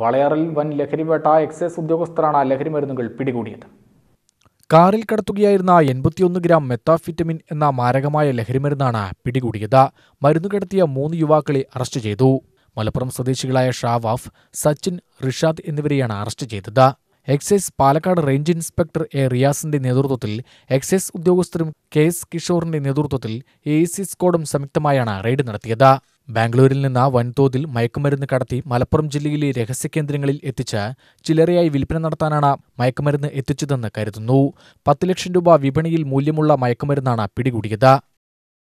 വളയാറിൽ വൻ ലഹരിവേട്ട എക്സൈസ് ഉദ്യോഗസ്ഥരാണ് ലഹരി മരുന്നുകൾ പിടികൂടിയത് കാറിൽ കടത്തുകയായിരുന്ന എൺപത്തിയൊന്ന് ഗ്രാം മെത്താഫിറ്റമിൻ എന്ന മാരകമായ ലഹരിമരുന്നാണ് പിടികൂടിയത് മരുന്ന് കടത്തിയ മൂന്ന് യുവാക്കളെ അറസ്റ്റ് ചെയ്തു മലപ്പുറം സ്വദേശികളായ ഷാവാഫ് സച്ചിൻ റിഷാദ് എന്നിവരെയാണ് അറസ്റ്റ് ചെയ്തത് excise Palakkad range inspector A റിയാസിന്റെ നേതൃത്വത്തിൽ എക്സൈസ് ഉദ്യോഗസ്ഥരും കെ എസ് കിഷോറിന്റെ നേതൃത്വത്തിൽ എ സി സ്ക്വാഡും സംയുക്തമായാണ് റെയ്ഡ് നടത്തിയത് ബാംഗ്ലൂരിൽ നിന്ന് വൻതോതിൽ മയക്കുമരുന്ന് കടത്തി മലപ്പുറം ജില്ലയിലെ കേന്ദ്രങ്ങളിൽ എത്തിച്ച് ചിലറയായി വിൽപ്പന നടത്താനാണ് മയക്കുമരുന്ന് എത്തിച്ചതെന്ന് കരുതുന്നു പത്ത് ലക്ഷം രൂപ വിപണിയിൽ മൂല്യമുള്ള മയക്കുമരുന്നാണ് പിടികൂടിയത്